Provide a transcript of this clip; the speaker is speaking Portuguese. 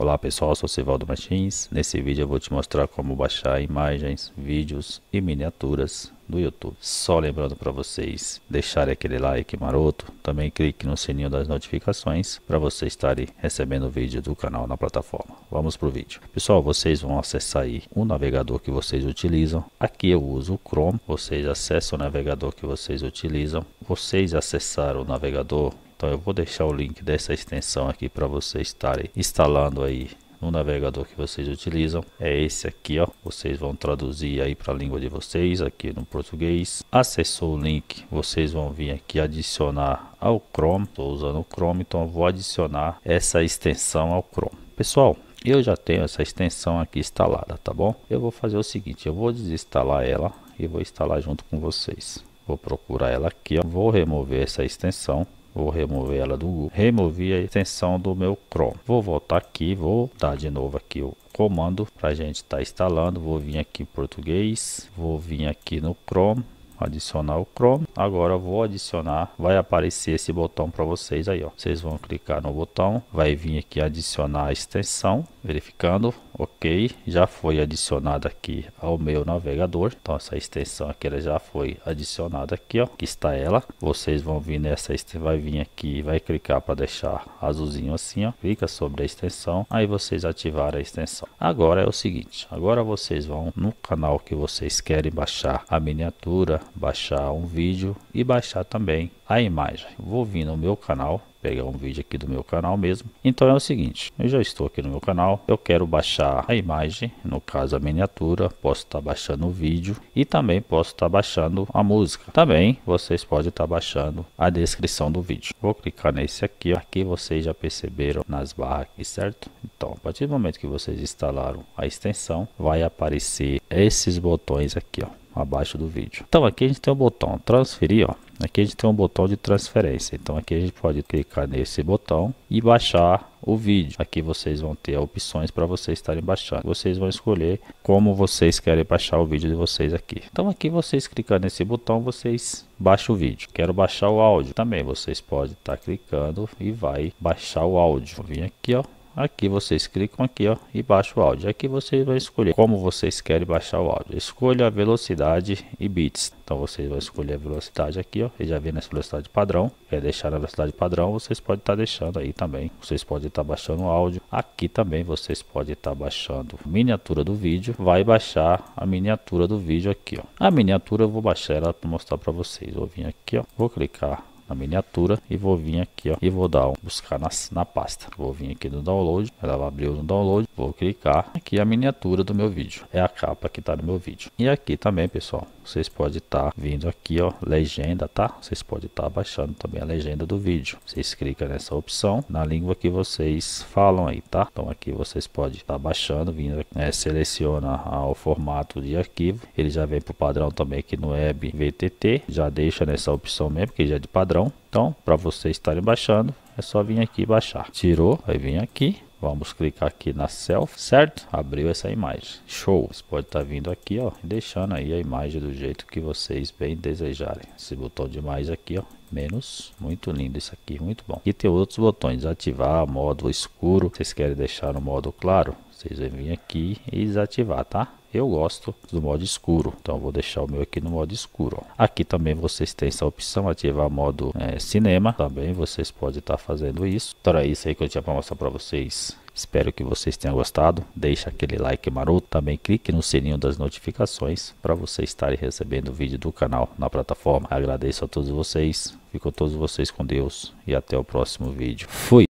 Olá pessoal, sou Sivaldo Martins. Nesse vídeo eu vou te mostrar como baixar imagens, vídeos e miniaturas do YouTube. Só lembrando para vocês deixarem aquele like maroto, também clique no sininho das notificações para vocês estarem recebendo o vídeo do canal na plataforma. Vamos para o vídeo. Pessoal, vocês vão acessar aí o navegador que vocês utilizam. Aqui eu uso o Chrome, vocês acessam o navegador que vocês utilizam. Vocês acessaram o navegador então eu vou deixar o link dessa extensão aqui para vocês estarem instalando aí no navegador que vocês utilizam. É esse aqui, ó. Vocês vão traduzir aí para a língua de vocês, aqui no português. Acessou o link, vocês vão vir aqui adicionar ao Chrome. Estou usando o Chrome, então vou adicionar essa extensão ao Chrome. Pessoal, eu já tenho essa extensão aqui instalada, tá bom? Eu vou fazer o seguinte, eu vou desinstalar ela e vou instalar junto com vocês. Vou procurar ela aqui, ó. vou remover essa extensão Vou remover ela do Google. Removi a extensão do meu Chrome. Vou voltar aqui, vou dar de novo aqui o comando para a gente estar tá instalando. Vou vir aqui em português, vou vir aqui no Chrome adicionar o Chrome. Agora vou adicionar, vai aparecer esse botão para vocês aí, ó. Vocês vão clicar no botão, vai vir aqui adicionar a extensão, verificando, ok, já foi adicionada aqui ao meu navegador. Então essa extensão aqui ela já foi adicionada aqui, ó, que está ela. Vocês vão vir nessa, vai vir aqui, vai clicar para deixar azulzinho assim, ó. Clica sobre a extensão, aí vocês ativaram a extensão. Agora é o seguinte, agora vocês vão no canal que vocês querem baixar a miniatura, baixar um vídeo e baixar também a imagem. Vou vir no meu canal, pegar um vídeo aqui do meu canal mesmo. Então é o seguinte, eu já estou aqui no meu canal, eu quero baixar a imagem, no caso a miniatura, posso estar tá baixando o vídeo e também posso estar tá baixando a música. Também vocês podem estar tá baixando a descrição do vídeo. Vou clicar nesse aqui, aqui vocês já perceberam nas barras aqui, certo? Então, a partir do momento que vocês instalaram a extensão, vai aparecer esses botões aqui, ó abaixo do vídeo. Então aqui a gente tem o botão transferir, ó. Aqui a gente tem um botão de transferência, então aqui a gente pode clicar nesse botão e baixar o vídeo. Aqui vocês vão ter opções para vocês estarem baixando. Vocês vão escolher como vocês querem baixar o vídeo de vocês aqui. Então aqui vocês clicando nesse botão, vocês baixam o vídeo. Quero baixar o áudio. Também vocês podem estar tá clicando e vai baixar o áudio. Vou vir aqui, ó, aqui vocês clicam aqui ó e baixa o áudio aqui você vai escolher como vocês querem baixar o áudio escolha a velocidade e bits então vocês vão escolher a velocidade aqui ó e já vem nessa velocidade padrão quer deixar na velocidade padrão vocês podem estar tá deixando aí também vocês podem estar tá baixando o áudio aqui também vocês podem estar tá baixando miniatura do vídeo vai baixar a miniatura do vídeo aqui ó a miniatura eu vou baixar ela para mostrar para vocês vou vir aqui ó vou clicar na miniatura e vou vir aqui ó e vou dar um, buscar na, na pasta vou vir aqui no download ela vai abrir no download vou clicar aqui a miniatura do meu vídeo é a capa que está no meu vídeo e aqui também pessoal vocês podem estar tá vindo aqui ó legenda tá vocês podem estar tá baixando também a legenda do vídeo vocês clicam nessa opção na língua que vocês falam aí tá então aqui vocês podem estar tá baixando vindo né, seleciona ah, o formato de arquivo ele já vem para o padrão também aqui no web vtt já deixa nessa opção mesmo que já é de padrão padrão. Então, para vocês estarem baixando, é só vir aqui baixar. Tirou, vai vir aqui. Vamos clicar aqui na self, certo? Abriu essa imagem. Show! Você pode estar tá vindo aqui, ó, deixando aí a imagem do jeito que vocês bem desejarem. Esse botão de mais aqui, ó, menos. Muito lindo isso aqui, muito bom. E tem outros botões, ativar, modo escuro. Vocês querem deixar no modo claro? vocês vão vir aqui e desativar, tá? Eu gosto do modo escuro, então vou deixar o meu aqui no modo escuro. Aqui também vocês têm essa opção, ativar modo é, cinema, também vocês podem estar tá fazendo isso. Então é isso aí que eu tinha para mostrar para vocês. Espero que vocês tenham gostado. Deixa aquele like maroto. Também clique no sininho das notificações para vocês estarem recebendo o vídeo do canal na plataforma. Agradeço a todos vocês. Fico todos vocês com Deus e até o próximo vídeo. Fui!